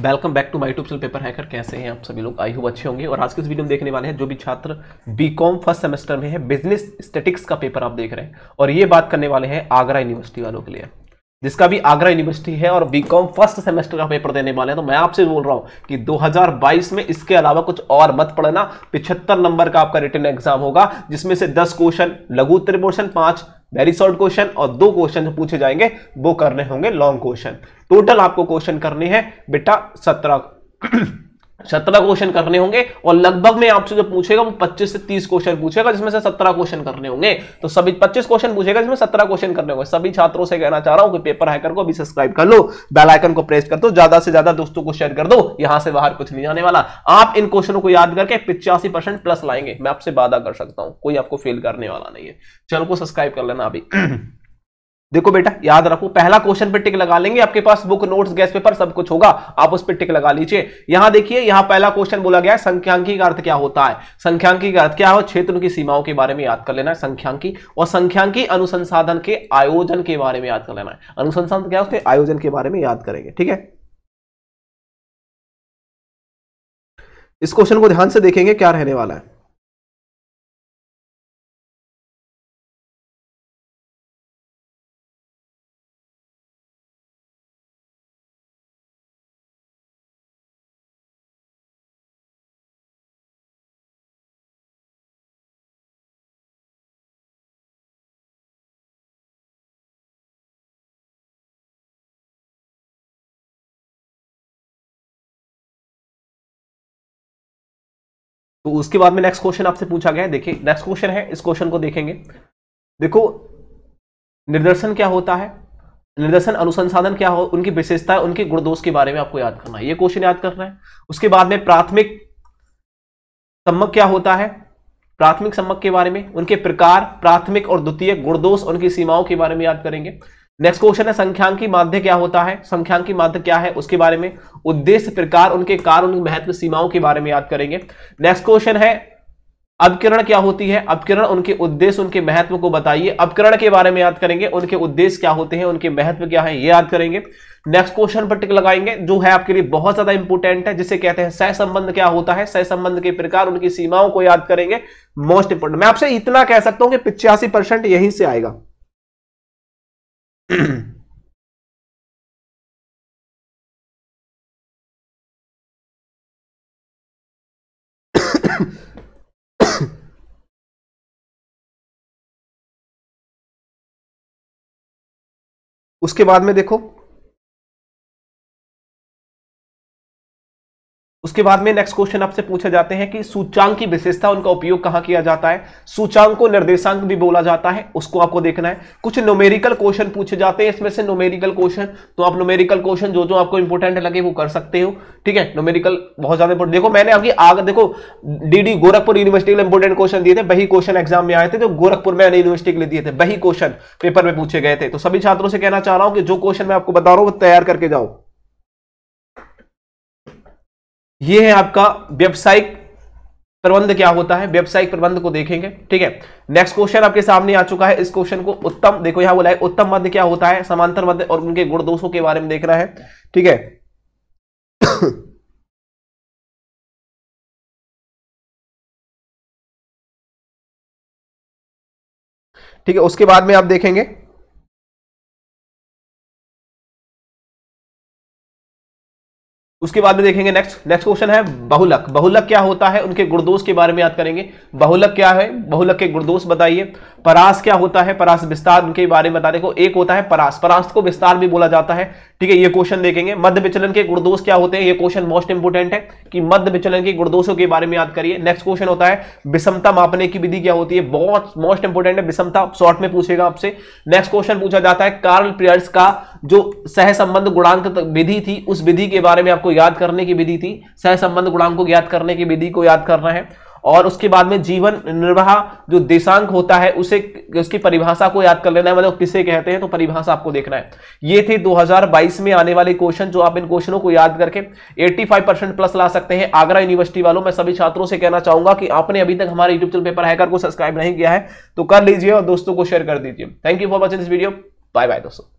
welcome back to my tube channel Paper Hacker कैसे हैं आप सभी लोग आई हो अच्छे होंगे और आज के इस वीडियो में देखने वाले हैं जो भी छात्र बी कॉम फर्स्ट सेमेस्टर में है बिजनेस स्टेटिक्स का पेपर आप देख रहे हैं और ये बात करने वाले हैं आगरा यूनिवर्सिटी वालों के लिए जिसका भी आगरा यूनिवर्सिटी है और बी कॉम फर्स्ट सेमेस्टर का पेपर देने वाले हैं तो मैं आपसे बोल रहा हूँ कि 2022 में इसके अलावा कुछ और मत पढ़ना 75 नंबर का आपका रिटर्न एग्जाम होगा जिसमें से 10 क्वेश्चन लघु उत्तर पोर्शन पाँच वेरी शॉर्ट क्वेश्चन और दो क्वेश्चन पूछे जाएंगे वो करने होंगे लॉन्ग क्वेश्चन टोटल आपको क्वेश्चन करने हैं बेटा सत्रह सत्रह क्वेश्चन करने होंगे और लगभग में आपसे जो पूछेगा वो पच्चीस से तीस क्वेश्चन पूछेगा जिसमें से सत्रह क्वेश्चन करने होंगे तो सभी पच्चीस क्वेश्चन पूछेगा जिसमें सत्रह क्वेश्चन करने होंगे सभी छात्रों से कहना चाह रहा हूं कि पेपर हैकर को अभी सब्सक्राइब कर लो बेल आइकन को प्रेस कर दो ज्यादा से ज्यादा दोस्तों को शेयर कर दो यहां से बाहर कुछ नहीं जाने वाला आप इन क्वेश्चनों को याद करके पिचासी प्लस लाएंगे मैं आपसे वादा कर सकता हूं कोई आपको फेल करने वाला नहीं है चैनल को सब्सक्राइब कर लेना अभी देखो बेटा याद रखो पहला क्वेश्चन पे टिक लगा लेंगे आपके पास बुक नोट्स गैस पेपर सब कुछ होगा आप उस पर टिक लगा लीजिए यहां देखिए यहां पहला क्वेश्चन बोला गया है संख्यांकी का अर्थ क्या होता है संख्यांकी का अर्थ क्या है क्षेत्र की सीमाओं के बारे में याद कर लेना है संख्यांकी और संख्यांकी अनुसंसाधन के आयोजन के बारे में याद कर लेना है अनुसंसाधन क्या उसके आयोजन के बारे में याद करेंगे ठीक है इस क्वेश्चन को ध्यान से देखेंगे क्या रहने वाला है तो उसके बाद में नेक्स्ट क्वेश्चन आपसे पूछा गया है देखिए नेक्स्ट क्वेश्चन है इस क्वेश्चन को देखेंगे देखो निर्दर्शन क्या होता है निर्दर्शन अनुसंसाधन क्या हो उनकी विशेषता उनके गुणदोष के बारे में आपको याद करना है ये क्वेश्चन याद करना है उसके बाद में प्राथमिक सम्मक क्या होता है प्राथमिक सम्मक के बारे में उनके प्रकार प्राथमिक और द्वितीय गुणदोष उनकी सीमाओं के बारे में याद करेंगे नेक्स्ट क्वेश्चन है संख्यांकी माध्य क्या होता है संख्यांकी माध्य क्या है उसके बारे में उद्देश्य प्रकार उनके कारण उनकी महत्व सीमाओं के बारे में याद करेंगे नेक्स्ट क्वेश्चन है अपकिरण क्या होती है अपकिरण उनके उद्देश्य उनके महत्व को बताइए अपकिरण के बारे में याद करेंगे उनके उद्देश्य क्या होते हैं उनके महत्व क्या है ये याद करेंगे नेक्स्ट क्वेश्चन पर टिक लगाएंगे जो है आपके लिए बहुत ज्यादा इंपोर्टेंट है जिसे कहते हैं सह संबंध क्या होता है सह संबंध के प्रकार उनकी सीमाओं को याद करेंगे मोस्ट इंपोर्टेंट मैं आपसे इतना कह सकता हूं कि पिचासी परसेंट यहीं से आएगा उसके बाद में देखो उसके बाद में नेक्स्ट क्वेश्चन आपसे पूछे जाते हैं कि सूचांक की विशेषता उनका उपयोग कहां किया जाता है सूचांक को निर्देशांक भी बोला जाता है उसको आपको देखना है कुछ नोमेरिकल क्वेश्चन पूछे जाते हैं इसमें से नोमेरिकल क्वेश्चन तो आप नोमेरिकल क्वेश्चन जो जो आपको इंपोर्टेंट लगे वो कर सकते हो ठीक है नोमेरिकल बहुत ज्यादा देखो मैंने आपकी आगे देखो डी गोरखपुर यूनिवर्सिटी के इंपोर्टेंट क्वेश्चन दिए थे वही क्वेश्चन एग्जाम में आए थे जो गोरखपुर में यूनिवर्सिटी के लिए दिए थे वही क्वेश्चन पेपर में पूछे गए थे तो सभी छात्रों से कहना चाह रहा हूं कि जो क्वेश्चन मैं आपको बता रहा हूं वो तैयार करके जाओ ये है आपका व्यवसायिक प्रबंध क्या होता है व्यवसायिक प्रबंध को देखेंगे ठीक है नेक्स्ट क्वेश्चन आपके सामने आ चुका है इस क्वेश्चन को उत्तम देखो यहां बोला है उत्तम मध्य क्या होता है समांतर मध्य और उनके गुण दोषों के बारे में देखना है ठीक है ठीक है उसके बाद में आप देखेंगे उसके बाद में देखेंगे नेक्स्ट नेक्स्ट क्वेश्चन है बहुलक बहुलक क्या होता है उनके गुड़दोष के बारे में याद करेंगे बहुलक क्या है बहुलक के गुणदोष बताइए परास क्या होता है परास विस्तार उनके बारे में बता देखो एक होता है परास परास को विस्तार भी बोला जाता है ठीक है ये क्वेश्चन देखेंगे मध्य विचलन के गुणदोष क्या होते हैं ये क्वेश्चन मोस्ट इंपोर्टेंट है कि मध्य विचलन के गुणदोषों के बारे में याद करिए नेक्स्ट क्वेश्चन होता है विषमता मापने की विधि क्या होती है बहुत मोस्ट इंपोर्टेंट है विषमता शॉर्ट में पूछेगा आपसे नेक्स्ट क्वेश्चन पूछा जाता है कार्ल पियर्स का जो सहसंबंध गुणांक विधि थी उस विधि के बारे में आपको को याद करने की विधि थी सहसंबंध गुणांक को ज्ञात करने की विधि को याद करना है और उसके बाद में जीवन निर्वाह जो देशांक होता है उसे उसकी परिभाषा को याद कर लेना है मतलब किसे कहते हैं तो परिभाषा आपको देखना है ये थे 2022 में आने वाले क्वेश्चन जो आप इन क्वेश्चनों को याद करके 85 परसेंट प्लस ला सकते हैं आगरा यूनिवर्सिटी वालों मैं सभी छात्रों से कहना चाहूंगा कि आपने अभी तक हमारे यूट्यूब चैनल पेपर हैकर को सब्सक्राइब नहीं किया है तो कर लीजिए और दोस्तों को शेयर कर दीजिए thank you for watching this video bye bye दोस्तों